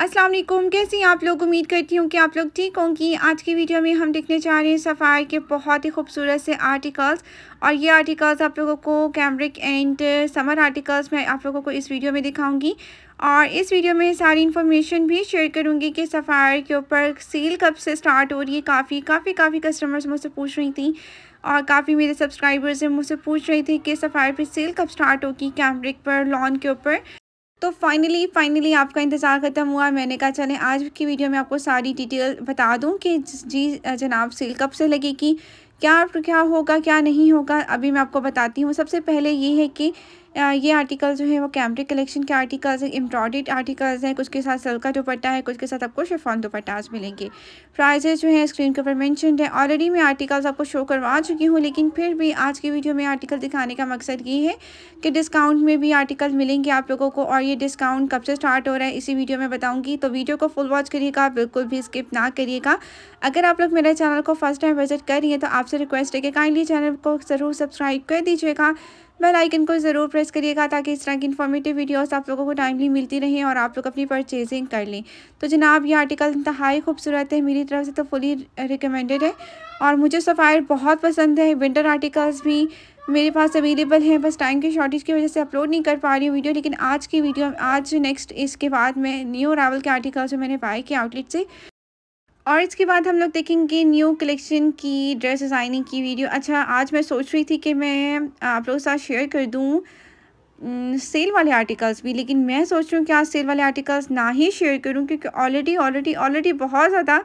अस्सलाम वालेकुम कैसी हैं आप लोग उम्मीद करती हूँ कि आप लोग ठीक होंगी आज की वीडियो में हम देखने जा रहे हैं सफ़ार के बहुत ही खूबसूरत से आर्टिकल्स और ये आर्टिकल्स आप लोगों को कैमरिक एंड समर आर्टिकल्स मैं आप लोगों को इस वीडियो में दिखाऊंगी और इस वीडियो में सारी इन्फॉर्मेशन भी शेयर करूंगी कि सफ़ार के ऊपर सेल कब से स्टार्ट हो रही है काफ़ी काफ़ी काफ़ी कस्टमर्स मुझसे पूछ रही थी और काफ़ी मेरे सब्सक्राइबर्स हैं मुझसे पूछ रहे थे कि सफ़ार पर सेल कब स्टार्ट होगी कैमरिक पर लॉन के ऊपर तो फाइनली फाइनली आपका इंतज़ार ख़त्म हुआ मैंने कहा चले आज की वीडियो में आपको सारी डिटेल बता दूं कि जी जनाब सिल कब से लगेगी क्या क्या होगा क्या नहीं होगा अभी मैं आपको बताती हूँ सबसे पहले ये है कि ये आर्टिकल जो है वो कैमरे कलेक्शन के आर्टिकल्स हैं एम्ब्रॉडेड आर्टिकल्स हैं कुछ के साथ सलका दुपट्टा है कुछ के साथ आपको शिफॉन दुपट्टाज मिलेंगे प्राइजेज जो है स्क्रीन के ऊपर मैंशनड है ऑलरेडी मैं आर्टिकल्स आपको शो करवा चुकी हूँ लेकिन फिर भी आज की वीडियो में आर्टिकल दिखाने का मकसद ये है कि डिस्काउंट में भी आर्टिकल मिलेंगे आप लोगों को और ये डिस्काउंट कब से स्टार्ट हो रहा है इसी वीडियो में बताऊँगी तो वीडियो को फुल वॉच करिएगा बिल्कुल भी स्किप ना करिएगा अगर आप लोग मेरे चैनल को फर्स्ट टाइम विजिट कर रही हैं तो आप आपसे रिक्वेस्ट है कि काइंडली चैनल को ज़रूर सब्सक्राइब कर दीजिएगा बेल आइकन को ज़रूर प्रेस करिएगा ताकि इस तरह की इन्फॉर्मेटिव वीडियोस आप लोगों को टाइमली मिलती रहें और आप लोग अपनी परचेजिंग कर लें तो जनाब ये आर्टिकल इंतहाई खूबसूरत है मेरी तरफ से तो फुली रिकमेंडेड है और मुझे सफ़ायर बहुत पसंद है विंटर आर्टिकल्स भी मेरे पास अवेलेबल हैं बस टाइम की शॉर्टेज की वजह से अपलोड नहीं कर पा रही हूँ वीडियो लेकिन आज की वीडियो आज नेक्स्ट इसके बाद मैं न्यू रावल के आर्टिकल्स मैंने पाए कि आउटलेट से और इसके बाद हम लोग देखेंगे न्यू कलेक्शन की ड्रेस डिज़ाइनिंग की वीडियो अच्छा आज मैं सोच रही थी कि मैं आप लोगों के साथ शेयर कर दूँ सेल वाले आर्टिकल्स भी लेकिन मैं सोच रही हूँ कि आज सेल वाले आर्टिकल्स ना ही शेयर करूँ क्योंकि ऑलरेडी ऑलरेडी ऑलरेडी बहुत ज़्यादा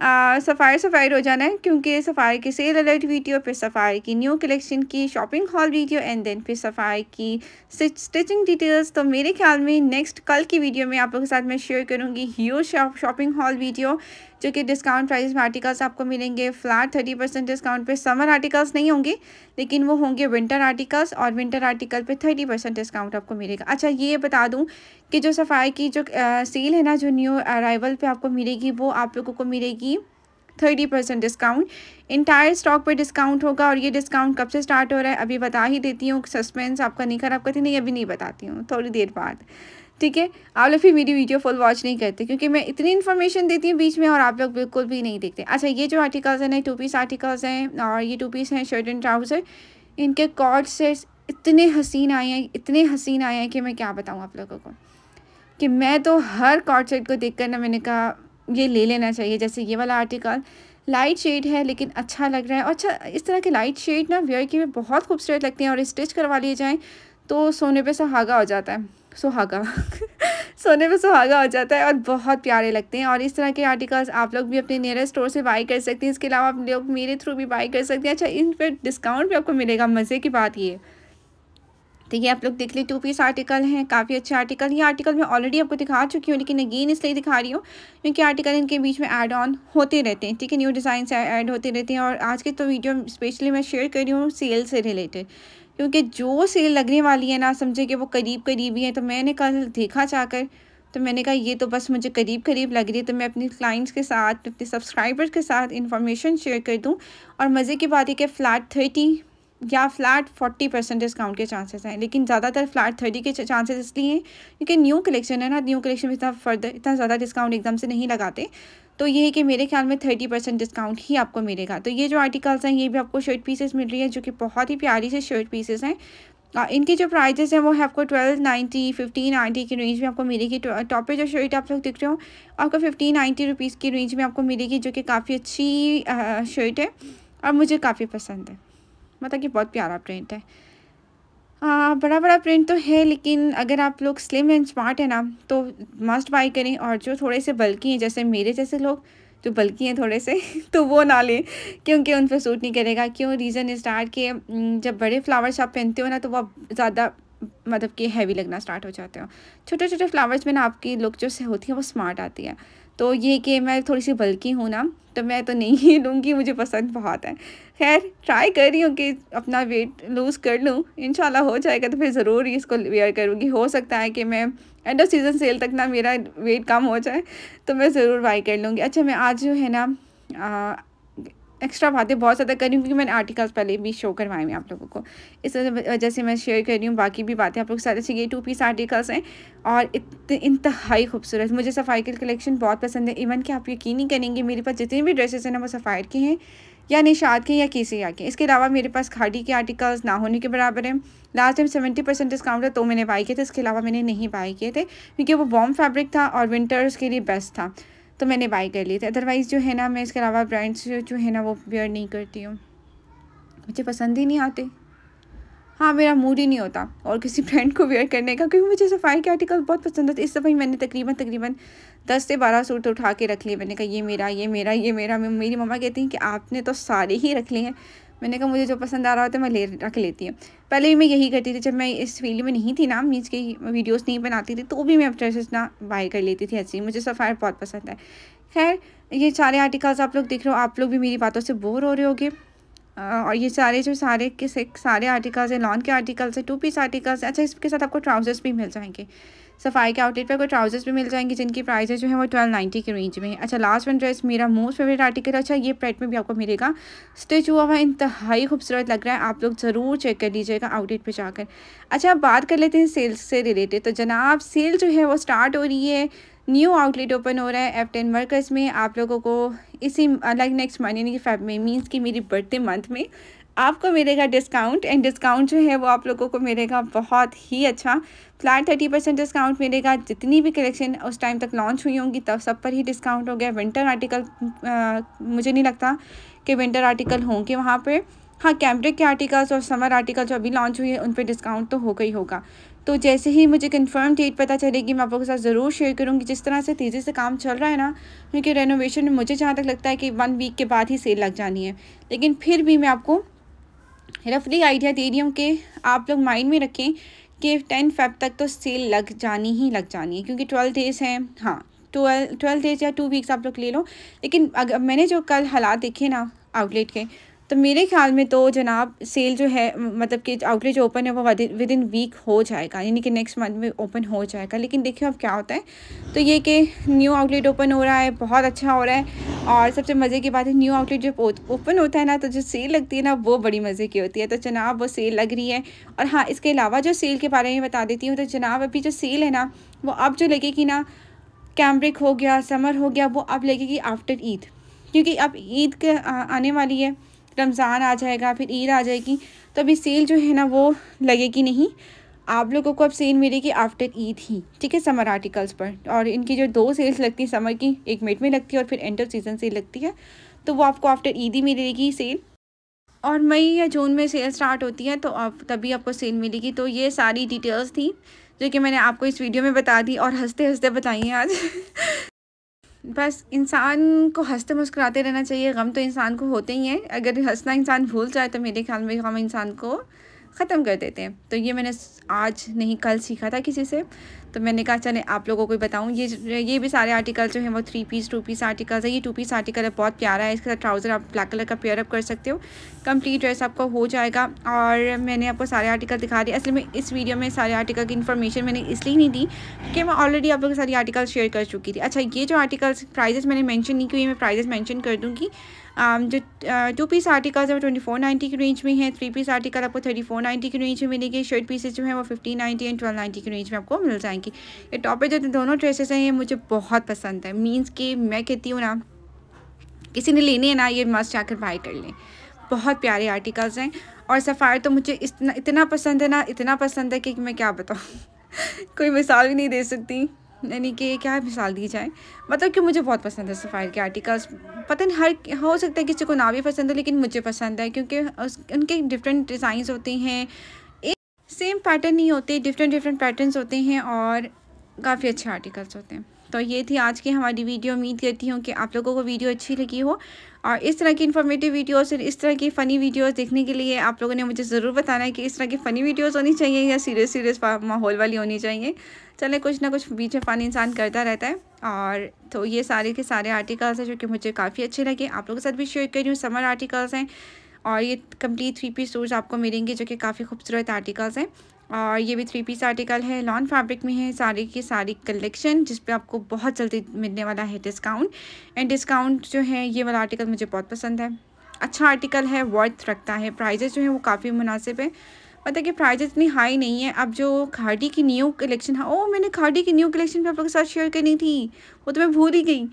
सफ़ायर सफ़ायर हो जाना है क्योंकि सफ़ायर की सेल अलर्ट वीडियो फिर सफ़ायर की न्यू कलेक्शन की shopping haul video and then फिर सफ़ायर की स्टिचिंग डिटेल्स तो मेरे ख्याल में नेक्स्ट कल की वीडियो में आप लोगों के साथ मैं शेयर करूँगी हीरो शॉपिंग हॉल वीडियो जो कि डिस्काउंट प्राइस में आर्टिकल्स आपको मिलेंगे फ्लैट थर्टी परसेंट डिस्काउंट पे समर आर्टिकल्स नहीं होंगे लेकिन वो होंगे विंटर आर्टिकल्स और विंटर आर्टिकल पे थर्टी परसेंट डिस्काउंट आपको मिलेगा अच्छा ये बता दूँ कि जो सफ़ाई की जो सेल है ना जो न्यू अराइवल पे आपको मिलेगी वो आप लोगों को मिलेगी thirty percent discount entire stock पर डिस्काउंट होगा और ये डिस्काउंट कब से स्टार्ट हो रहा है अभी बता ही देती हूँ सस्पेंस आपका नहीं खराब करती नहीं अभी नहीं बताती हूँ थोड़ी देर बाद ठीक है आप लोग फिर मेरी वीडियो फुल वॉच नहीं करते क्योंकि मैं इतनी इन्फॉर्मेशन देती हूँ बीच में और आप लोग बिल्कुल भी नहीं देखते अच्छा ये जो आर्टिकल्स हैं टू पीस आर्टिकल्स हैं और ये टू पीस हैं शर्ट एंड ट्राउज़र इनके कॉर्ड से इतने हसीन आए हैं इतने हसीन आए हैं कि मैं क्या बताऊँ आप लोगों को कि मैं तो हर कॉर्ड सेट को देख कर ना मैंने कहा ये ले लेना चाहिए जैसे ये वाला आर्टिकल लाइट शेड है लेकिन अच्छा लग रहा है और अच्छा इस तरह के लाइट शेड ना वेयर के में बहुत खूबसूरत लगते हैं और स्टिच करवा लिए जाएँ तो सोने पे सुहागा हो जाता है सुहागा सोने पे सुहागा हो जाता है और बहुत प्यारे लगते हैं और इस तरह के आर्टिकल्स आप लोग भी अपने नियरेस्ट स्टोर से बाई कर सकते हैं इसके अलावा आप लोग मेरे थ्रू भी बाई कर सकते हैं अच्छा इन पर डिस्काउंट भी आपको मिलेगा मज़े की बात ये तो ये आप लोग देख ले टू पीस आर्टिकल हैं काफ़ी अच्छे आर्टिकल ये आर्टिकल मैं ऑलरेडी आपको दिखा चुकी हूँ लेकिन अगेन इसलिए दिखा रही हूँ क्योंकि आर्टिकल इनके बीच में ऐड ऑन होते रहते हैं ठीक है न्यू डिज़ाइन ऐड होते रहते हैं और आज के तो वीडियो स्पेशली मैं शेयर कर रही हूँ सेल से रिलेटेड क्योंकि जो सेल लगने वाली है ना समझे कि वो करीब करीब ही है तो मैंने कल देखा जाकर तो मैंने कहा ये तो बस मुझे करीब करीब लग रही है तो मैं अपने क्लाइंट्स के साथ अपने सब्सक्राइबर्स के साथ इन्फॉर्मेशन शेयर कर दूँ और मज़े की बात है कि फ़्लैट थर्टी या फ्लैट फोर्टी परसेंट डिस्काउंट के चांसेस हैं लेकिन ज़्यादातर फ्लैट थर्टी के चांसेस इसलिए हैं क्योंकि न्यू कलेक्शन है ना न्यू कलेक्शन में इतना फर्दर इतना ज़्यादा डिस्काउंट एकदम से नहीं लगाते तो ये है कि मेरे ख्याल में थर्टी परसेंट डिस्काउंट ही आपको मिलेगा तो ये जो आर्टिकल्स हैं ये भी आपको शर्ट पीसेस मिल रही है जो कि बहुत ही प्यारी से शर्ट पीसेस हैं इनके जो प्राइजेस हैं वो है आपको ट्वेल्व नाइन्टी फिफ्टीन नाइन्टी की रेंज में आपको मिलेगी टॉप तो, पे जो शर्ट आप लोग दिख रहे हो आपको फिफ्टीन नाइन्टी रुपीज़ की रेंज में आपको मिलेगी जो कि काफ़ी अच्छी शर्ट है और मुझे काफ़ी पसंद है मतलब कि बहुत प्यारा प्रिंट है आ, हाँ, बड़ा बड़ा प्रिंट तो है लेकिन अगर आप लोग स्लिम एंड स्मार्ट है ना तो मस्ट बाई करें और जो थोड़े से बल्कि हैं जैसे मेरे जैसे लोग जो बल्कि हैं थोड़े से तो वो ना लें क्योंकि उन पर सूट नहीं करेगा क्यों रीज़न इज़ डार्ट कि जब बड़े फ्लावर्स आप पहनते हो ना तो वो ज़्यादा मतलब कि हैवी लगना स्टार्ट हो जाते हो छोटे छोटे फ्लावर्स में ना आपकी लुक जो होती है वो स्मार्ट आती है तो ये कि मैं थोड़ी सी बल्कि हूँ ना तो मैं तो नहीं लूँगी मुझे पसंद बहुत है खैर ट्राई कर रही हूँ कि अपना वेट लूज़ कर लूँ इन हो जाएगा तो फिर ज़रूर इसको वेयर करूँगी हो सकता है कि मैं एंड ऑफ सीज़न सेल तक ना मेरा वेट कम हो जाए तो मैं ज़रूर बाई कर लूँगी अच्छा मैं आज जो है ना एक्स्ट्रा बातें बहुत ज़्यादा करी हूँ क्योंकि मैंने आर्टिकल्स पहले भी शो करवाए हैं आप लोगों को इस वजह से मैं शेयर कर रही हूँ बाकी भी बातें आप लोग सारे से ये टू पीस आर्टिकल्स हैं और इतने इंतहाई खूबसूरत मुझे सफ़ाई का कलेक्शन बहुत पसंद है इवन कि आप यकीन ही करेंगे मेरे पास जितने भी ड्रेसेस हैं ना वो सफ़ायर के हैं या निशाद के या किसी या के इसके अलावा मेरे पास खाड़ी के आर्टिकल्स ना होने के बराबर हैं last time seventy percent discount था तो मैंने बाई किए थे इसके अलावा मैंने नहीं बाई किए थे क्योंकि वो वॉम फैब्रिक था और विंटर्स के लिए बेस्ट था तो मैंने बाई कर लिए थे अदरवाइज़ जो है ना मैं इसके अलावा ब्रांड्स जो है ना वो वेयर नहीं करती हूँ मुझे पसंद ही नहीं आते हाँ मेरा मूड ही नहीं होता और किसी ब्रांड को वेयर करने का क्योंकि मुझे सफाई के आर्टिकल बहुत पसंद होते इस दफ़ा मैंने तकरीबन तकरीबन दस से बारह सूट उठा के रख लिए मैंने कहा ये मेरा ये मेरा ये मेरा मेरी मम्मा कहती हैं कि आपने तो सारे ही रख लिए हैं मैंने कहा मुझे जो पसंद आ रहा होता है मैं ले रख लेती हूँ पहले भी मैं यही करती थी जब मैं इस फील्ड में नहीं थी ना मीन्स की वीडियोज़ नहीं बनाती थी तो भी मैं ड्रेसेस ना बाय कर लेती थी ऐसी मुझे सफ़ायर बहुत पसंद है खैर ये सारे आर्टिकल्स आप लोग देख रहे हो आप लोग भी मेरी बातों से बोर हो रहे होगे और ये सारे जो सारे के सारे आर्टिकल्स हैं लॉन के आर्टिकल्स हैं टू पीस आर्टिकल्स अच्छा इसके साथ आपको ट्राउजर्स भी मिल जाएंगे सफाई के आउटलेट पर कोई ट्राउजर्स भी मिल जाएंगे जिनकी प्राइजेज अच्छा, जो है वो ट्वेल्व नाइन्टी के रेंज में अच्छा लास्ट वन ड्रेस मेरा मोस्ट फेवरेट आर्टिकल अच्छा ये प्रेट में भी आपको मिलेगा स्टिच हुआ हुआ इंतहाई खूबसूरत लग रहा है आप लोग ज़रूर चेक कर लीजिएगा आउटलेट पर जाकर अच्छा आप बात कर लेते हैं सेल्स से रिलेटेड तो जनाब सेल जो है वो स्टार्ट हो रही है न्यू आउटलेट ओपन हो रहा है एफ टेन वर्कर्स में आप लोगों को इसी लाइक नेक्स्ट मंथ यानी कि फेब में मीन्स कि मेरी बर्थडे मंथ में आपको मिलेगा डिस्काउंट एंड डिस्काउंट जो है वो आप लोगों को मिलेगा बहुत ही अच्छा फ्लैट थर्टी परसेंट डिस्काउंट मिलेगा जितनी भी कलेक्शन उस टाइम तक लॉन्च हुई होंगी तब सब पर ही डिस्काउंट हो गया विंटर आर्टिकल आ, मुझे नहीं लगता कि विंटर आर्टिकल होंगे वहाँ पर हाँ कैमरे के आर्टिकल्स और समर आर्टिकल जो अभी लॉन्च हुई है उन पर डिस्काउंट तो होगा ही होगा तो जैसे ही मुझे कंफर्म डेट पता चलेगी मैं आप लोगों के साथ ज़रूर शेयर करूँगी जिस तरह से तेज़ी से काम चल रहा है ना क्योंकि रेनोवेशन में मुझे जहाँ तक लगता है कि वन वीक के बाद ही सेल लग जानी है लेकिन फिर भी मैं आपको रफली आइडिया दे रही हूँ कि आप लोग माइंड में रखें कि टेन फेब तक तो सेल लग जानी ही लग जानी है क्योंकि ट्वेल्व डेज हैं हाँ ट्वेल्व ट्वेल्व डेज या टू वीक्स आप लोग ले लो लेकिन अगर मैंने जो कल हालात देखे ना आउटलेट के तो मेरे ख्याल में तो जनाब सेल जो है मतलब कि आउटलेट जो ओपन है वो विद इन वीक हो जाएगा यानी कि नेक्स्ट मंथ में ओपन हो जाएगा लेकिन देखिए अब क्या होता है तो ये कि न्यू आउटलेट ओपन हो रहा है बहुत अच्छा हो रहा है और सबसे मज़े की बात है न्यू आउटलेट जब ओपन होता है ना तो जो सेल लगती है ना वो बड़ी मज़े की होती है तो जनाब वो सेल लग रही है और हाँ इसके अलावा जो सेल के बारे में बता देती हूँ तो जनाब अभी जो सेल है ना वो अब जो लगेगी ना कैम्ब्रिक हो गया समर हो गया वो अब लगेगी आफ्टर ईद क्योंकि अब ईद के आने वाली है रमज़ान आ जाएगा फिर ईद आ जाएगी तो अभी सेल जो है ना वो लगेगी नहीं आप लोगों को अब सेल मिलेगी आफ्टर ईद ही ठीक है समर आर्टिकल्स पर और इनकी जो दो सेल्स लगती है समर की एक मिनट में लगती है और फिर एंड ऑफ सीज़न सेल लगती है तो वो आपको आफ्टर ईद ही मिलेगी सेल और मई या जून में सेल स्टार्ट होती है तो आप तभी आपको सेल मिलेगी तो ये सारी डिटेल्स थी जो कि मैंने आपको इस वीडियो में बता दी और हंसते हंसते बताई हैं आज बस इंसान को हंसते मुस्कुराते रहना चाहिए गम तो इंसान को होते ही हैं अगर हंसना इंसान भूल जाए तो मेरे ख्याल में गम इंसान को ख़त्म कर देते हैं तो ये मैंने आज नहीं कल सीखा था किसी से तो मैंने कहा चले आप लोगों को बताऊँ ये ये भी सारे आर्टिकल जो हैं वो three piece two piece articles है ये टू पीस आर्टिकल है बहुत प्यारा है इसके साथ ट्राउज़र आप ब्लैक कलर का पेयर अप कर सकते हो कंप्लीट ड्रेस आपका हो जाएगा और मैंने आपको सारे आर्टिकल दिखा दिए असल में इस वीडियो में सारे आर्टिकल की इन्फॉर्मेशन मैंने इसलिए नहीं दी कि मैं ऑलरेडी आप लोगों के सारी आर्टिकल शेयर कर चुकी थी अच्छा ये जो आर्टिकल्स प्राइजेस मैंने मैंशन नहीं किए मैं प्राइजेस मैंशन कर दूँगी जो टू पीस आर्टिकल्स है वो ट्वेंटी की रेंज में है थ्री पीस आर्टिकल आपको थर्टी नाइन्टी की रेंज में मिलेगी शर्ट पीसेज जो है वो fifty ninety and twelve ninety की रेंज में आपको मिल जाएंगे ये टॉप जो दोनों ड्रेसेस हैं ये मुझे बहुत पसंद है मीन्स कि मैं कहती हूँ ना किसी ने लेने है ना ये मस्ट जाकर बाय कर लें बहुत प्यारे आर्टिकल्स हैं और सफ़ायर तो मुझे इतना इतना पसंद है ना इतना पसंद है कि मैं क्या बताऊँ कोई मिसाल भी नहीं दे सकती यानी कि क्या मिसाल दी जाए मतलब कि मुझे बहुत पसंद है सफ़ायर के आर्टिकल्स पता नहीं हर हो सकता है किसी को ना भी पसंद हो लेकिन मुझे पसंद है क्योंकि उस उनके डिफरेंट डिज़ाइंस होते हैं एक सेम पैटर्न नहीं होते डिफरेंट डिफरेंट पैटर्न्स होते हैं और काफ़ी अच्छे आर्टिकल्स होते हैं तो ये थी आज की हमारी वीडियो उम्मीद करती हूँ कि आप लोगों को वीडियो अच्छी लगी हो और इस तरह की इन्फॉर्मेटिव वीडियोस और इस तरह की फ़नी वीडियोस देखने के लिए आप लोगों ने मुझे ज़रूर बताना है कि इस तरह की फ़नी वीडियोस होनी चाहिए या सीरियस सीरियस माहौल वाली होनी चाहिए चले कुछ ना कुछ बीच में फ़न इंसान करता रहता है और तो ये सारे के सारे आर्टिकल्स हैं जो कि मुझे काफ़ी अच्छे लगे आप लोगों के साथ भी शेयर कर रही हूँ समर आर्टिकल्स हैं और ये कम्प्लीट थ्री पी स्टोर्स आपको मिलेंगे जो कि काफ़ी खूबसूरत आर्टिकल्स हैं और ये भी थ्री पीस आर्टिकल है लॉन फैब्रिक में है सारी की सारी कलेक्शन जिस पे आपको बहुत जल्दी मिलने वाला है डिस्काउंट एंड डिस्काउंट जो है ये वाला आर्टिकल मुझे बहुत पसंद है अच्छा आर्टिकल है वर्थ रखता है प्राइजेस जो है वो काफ़ी मुनासिब है मतलब कि प्राइजेस इतनी हाई नहीं है अब जो खाड़ी की न्यू कलेक्शन है ओ मैंने खाड़ी की न्यू कलेक्शन भी आप लोगों के साथ शेयर करनी थी वो तो मैं भूल ही गई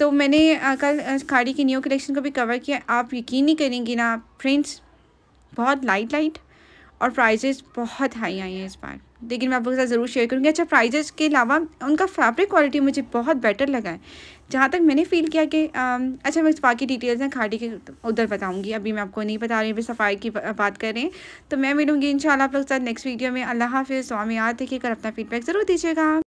तो मैंने कल खाड़ी की न्यू कलेक्शन को भी कवर किया आप यकीन नहीं करेंगी ना फ्रेंड्स बहुत लाइट लाइट और प्राइजेस बहुत हाई आई हैं इस बार लेकिन मैं आपके साथ ज़रूर शेयर करूँगी अच्छा प्राइजेज़ के अलावा उनका फैब्रिक क्वालिटी मुझे बहुत बेटर लगा है जहाँ तक मैंने फील किया कि अच्छा मैं बाकी डिटेल्स हैं खाटी के उधर बताऊँगी अभी मैं आपको नहीं बता रही अभी सफाई की बात कर रहे हैं तो मैं मिलूँगी इन आप लोग साथ नेक्स्ट वीडियो में अल्लाह हाफिज़ स्वामी याद देखिए कर अपना फीडबैक ज़रूर दीजिएगा